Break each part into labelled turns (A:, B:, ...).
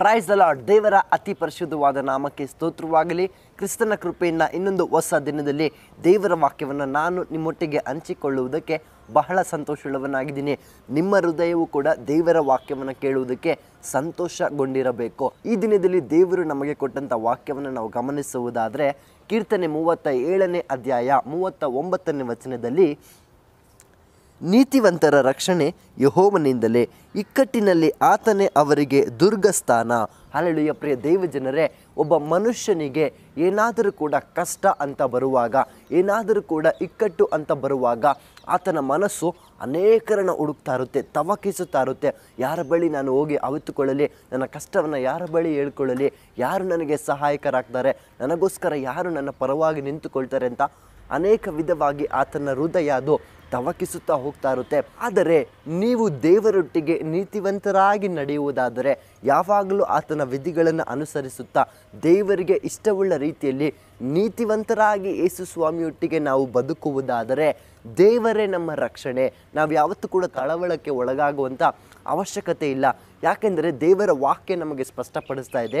A: price lord ದೇವರ ಅತಿ ಪರಿಶುದ್ಧವಾದ ನಾಮಕ್ಕೆ ಸ್ತೋತ್ರವಾಗಲಿ ಕ್ರಿಸ್ತನ ಕೃಪೆಯಿಂದ ಇನ್ನೊಂದು ಹೊಸ ದಿನದಲ್ಲಿ ದೇವರ ವಾಕ್ಯವನ್ನು ನಾನು ನಿಮ್ಮೊಟ್ಟಿಗೆ ಹಂಚಿಕೊಳ್ಳುವುದಕ್ಕೆ ಬಹಳ ಸಂತೋಷವನ್ನಾಗಿದ್ದೀನಿ ನಿಮ್ಮ ಹೃದಯವೂ ಕೂಡ ದೇವರ ವಾಕ್ಯವನ್ನು ಕೇಳುವುದಕ್ಕೆ ಸಂತೋಷಗೊಂಡಿರಬೇಕು ಈ ದಿನದಲ್ಲಿ ದೇವರು ನಮಗೆ ಕೊಟ್ಟಂಥ ವಾಕ್ಯವನ್ನು ನಾವು ಗಮನಿಸುವುದಾದರೆ ಕೀರ್ತನೆ ಮೂವತ್ತ ಏಳನೇ ಅಧ್ಯಾಯ ಮೂವತ್ತ ಒಂಬತ್ತನೇ ವಚನದಲ್ಲಿ ನೀತಿವಂತರ ರಕ್ಷಣೆ ಯಹೋವನಿಂದಲೇ ಇಕ್ಕಟ್ಟಿನಲ್ಲಿ ಆತನೇ ಅವರಿಗೆ ದುರ್ಗಸ್ಥಾನ ಹಳೆಯ ಪ್ರಿಯ ಜನರೇ ಒಬ್ಬ ಮನುಷ್ಯನಿಗೆ ಏನಾದರೂ ಕೂಡ ಕಷ್ಟ ಅಂತ ಬರುವಾಗ ಏನಾದರೂ ಕೂಡ ಇಕ್ಕಟ್ಟು ಅಂತ ಬರುವಾಗ ಆತನ ಮನಸ್ಸು ಅನೇಕರನ್ನು ಹುಡುಕ್ತಾ ಇರುತ್ತೆ ತವಕಿಸುತ್ತಾ ಇರುತ್ತೆ ಯಾರ ಬಳಿ ನಾನು ಹೋಗಿ ಅವಿತುಕೊಳ್ಳಲಿ ನನ್ನ ಕಷ್ಟವನ್ನು ಯಾರ ಬಳಿ ಹೇಳ್ಕೊಳ್ಳಲಿ ಯಾರು ನನಗೆ ಸಹಾಯಕರಾಗ್ತಾರೆ ನನಗೋಸ್ಕರ ಯಾರು ನನ್ನ ಪರವಾಗಿ ನಿಂತುಕೊಳ್ತಾರೆ ಅಂತ ಅನೇಕ ವಿಧವಾಗಿ ಆತನ ಹೃದಯ ಅದು ತವಕಿಸುತ್ತಾ ಹೋಗ್ತಾ ಇರುತ್ತೆ ಆದರೆ ನೀವು ದೇವರೊಟ್ಟಿಗೆ ನೀತಿವಂತರಾಗಿ ನಡೆಯುವುದಾದರೆ ಯಾವಾಗಲೂ ಆತನ ವಿಧಿಗಳನ್ನು ಅನುಸರಿಸುತ್ತಾ ದೇವರಿಗೆ ಇಷ್ಟವುಳ್ಳ ರೀತಿಯಲ್ಲಿ ನೀತಿವಂತರಾಗಿ ಯೇಸು ಸ್ವಾಮಿಯೊಟ್ಟಿಗೆ ನಾವು ಬದುಕುವುದಾದರೆ ದೇವರೇ ನಮ್ಮ ರಕ್ಷಣೆ ನಾವು ಯಾವತ್ತೂ ಕೂಡ ಕಳವಳಕ್ಕೆ ಒಳಗಾಗುವಂಥ ಅವಶ್ಯಕತೆ ಇಲ್ಲ ಯಾಕೆಂದರೆ ದೇವರ ವಾಕ್ಯ ನಮಗೆ ಸ್ಪಷ್ಟಪಡಿಸ್ತಾ ಇದೆ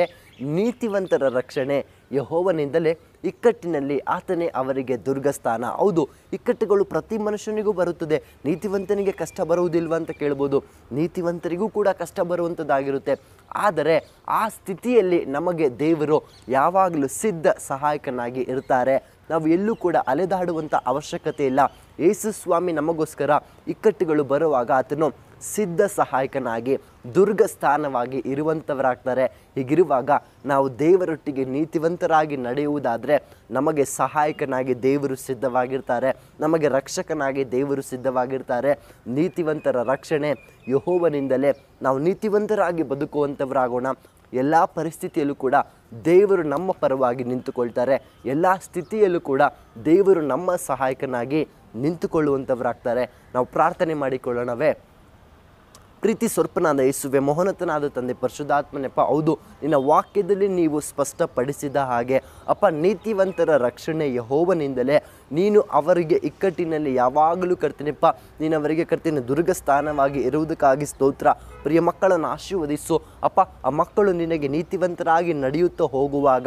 A: ನೀತಿವಂತರ ರಕ್ಷಣೆ ಯಹೋವನಿಂದಲೇ ಇಕ್ಕಟ್ಟಿನಲ್ಲಿ ಆತನೇ ಅವರಿಗೆ ದುರ್ಗಸ್ಥಾನ ಹೌದು ಇಕ್ಕಟ್ಟುಗಳು ಪ್ರತಿ ಮನುಷ್ಯನಿಗೂ ಬರುತ್ತದೆ ನೀತಿವಂತನಿಗೆ ಕಷ್ಟ ಬರುವುದಿಲ್ವ ಅಂತ ಕೇಳ್ಬೋದು ನೀತಿವಂತರಿಗೂ ಕೂಡ ಕಷ್ಟ ಬರುವಂಥದ್ದಾಗಿರುತ್ತೆ ಆದರೆ ಆ ಸ್ಥಿತಿಯಲ್ಲಿ ನಮಗೆ ದೇವರು ಯಾವಾಗಲೂ ಸಿದ್ಧ ಸಹಾಯಕನಾಗಿ ಇರ್ತಾರೆ ನಾವು ಎಲ್ಲೂ ಕೂಡ ಅಲೆದಾಡುವಂಥ ಅವಶ್ಯಕತೆ ಇಲ್ಲ ಯೇಸು ಸ್ವಾಮಿ ನಮಗೋಸ್ಕರ ಇಕ್ಕಟ್ಟುಗಳು ಬರುವಾಗ ಆತನು ಸಿದ್ಧ ಸಹಾಯಕನಾಗಿ ದುರ್ಗ ಸ್ಥಾನವಾಗಿ ಇರುವಂಥವರಾಗ್ತಾರೆ ಹೀಗಿರುವಾಗ ನಾವು ದೇವರೊಟ್ಟಿಗೆ ನೀತಿವಂತರಾಗಿ ನಡೆಯುವುದಾದರೆ ನಮಗೆ ಸಹಾಯಕನಾಗಿ ದೇವರು ಸಿದ್ಧವಾಗಿರ್ತಾರೆ ನಮಗೆ ರಕ್ಷಕನಾಗಿ ದೇವರು ಸಿದ್ಧವಾಗಿರ್ತಾರೆ ನೀತಿವಂತರ ರಕ್ಷಣೆ ಯಹೋವನಿಂದಲೇ ನಾವು ನೀತಿವಂತರಾಗಿ ಬದುಕುವಂಥವರಾಗೋಣ ಎಲ್ಲ ಪರಿಸ್ಥಿತಿಯಲ್ಲೂ ಕೂಡ ದೇವರು ನಮ್ಮ ಪರವಾಗಿ ನಿಂತುಕೊಳ್ತಾರೆ ಎಲ್ಲ ಸ್ಥಿತಿಯಲ್ಲೂ ಕೂಡ ದೇವರು ನಮ್ಮ ಸಹಾಯಕನಾಗಿ ನಿಂತುಕೊಳ್ಳುವಂಥವರಾಗ್ತಾರೆ ನಾವು ಪ್ರಾರ್ಥನೆ ಮಾಡಿಕೊಳ್ಳೋಣವೇ ಪ್ರೀತಿ ಸ್ವರ್ಪನಾದ ಯೇಸುವೆ ಮೋಹನತನಾದ ತಂದೆ ಪರಶುದಾತ್ಮನೆಪ್ಪ ಹೌದು ನಿನ್ನ ವಾಕ್ಯದಲ್ಲಿ ನೀವು ಸ್ಪಷ್ಟಪಡಿಸಿದ ಹಾಗೆ ಅಪ್ಪ ನೀತಿವಂತರ ರಕ್ಷಣೆ ಯಹೋವನಿಂದಲೇ ನೀನು ಅವರಿಗೆ ಇಕ್ಕಟ್ಟಿನಲ್ಲಿ ಯಾವಾಗಲೂ ಕರ್ತೀನಿಪ್ಪ ನೀನು ಅವರಿಗೆ ಕರ್ತೀನಿ ದುರ್ಗ ಸ್ಥಾನವಾಗಿ ಇರುವುದಕ್ಕಾಗಿ ಸ್ತೋತ್ರ ಪ್ರಿಯ ಮಕ್ಕಳನ್ನು ಆಶೀರ್ವದಿಸು ಅಪ್ಪ ಆ ಮಕ್ಕಳು ನಿನಗೆ ನೀತಿವಂತರಾಗಿ ನಡೆಯುತ್ತಾ ಹೋಗುವಾಗ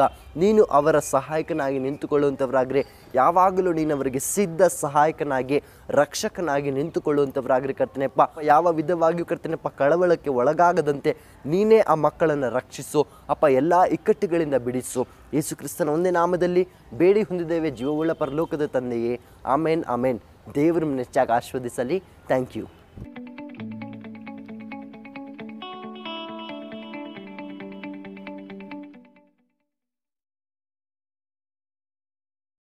A: ನೀನು ಅವರ ಸಹಾಯಕನಾಗಿ ನಿಂತುಕೊಳ್ಳುವಂಥವರಾಗ್ರೆ ಯಾವಾಗಲೂ ನೀನು ಅವರಿಗೆ ಸಿದ್ಧ ಸಹಾಯಕನಾಗಿ ರಕ್ಷಕನಾಗಿ ನಿಂತುಕೊಳ್ಳುವಂಥವರಾಗ್ರೆ ಕರ್ತನೆಪ್ಪ ಯಾವ ವಿಧವಾಗಿಯೂ ಕರ್ತನೆಪ್ಪ ಕಳವಳಕ್ಕೆ ಒಳಗಾಗದಂತೆ ನೀನೇ ಆ ಮಕ್ಕಳನ್ನು ರಕ್ಷಿಸು ಅಪ್ಪ ಎಲ್ಲ ಇಕ್ಕಟ್ಟುಗಳಿಂದ ಬಿಡಿಸು ಯೇಸು ಕ್ರಿಸ್ತನ ಒಂದೇ ನಾಮದಲ್ಲಿ ಬೇಡಿ ಹೊಂದಿದ್ದೇವೆ ಜೀವವುಳ್ಳ ಪರಲೋಕದ ತಂದೆಯೇ ಆಮೇನ್ ಆಮೇನ್ ದೇವರು ನೆಚ್ಚಾಗಿ ಆಶ್ವಾದಿಸಲಿ ಥ್ಯಾಂಕ್ ಯು